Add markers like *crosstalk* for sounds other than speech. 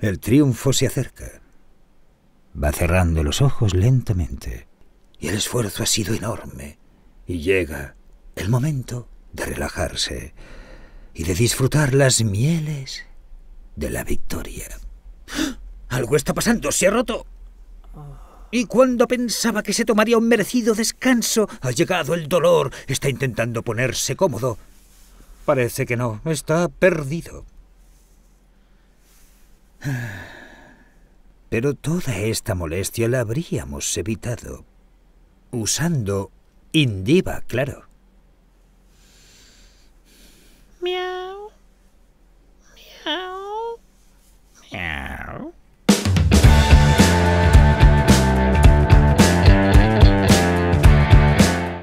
El triunfo se acerca. Va cerrando los ojos lentamente y el esfuerzo ha sido enorme y llega el momento de relajarse y de disfrutar las mieles de la victoria. *gasps* Algo está pasando, se ha roto. Y cuando pensaba que se tomaría un merecido descanso, ha llegado el dolor. Está intentando ponerse cómodo. Parece que no, está perdido. Pero toda esta molestia la habríamos evitado. Usando Indiva, claro.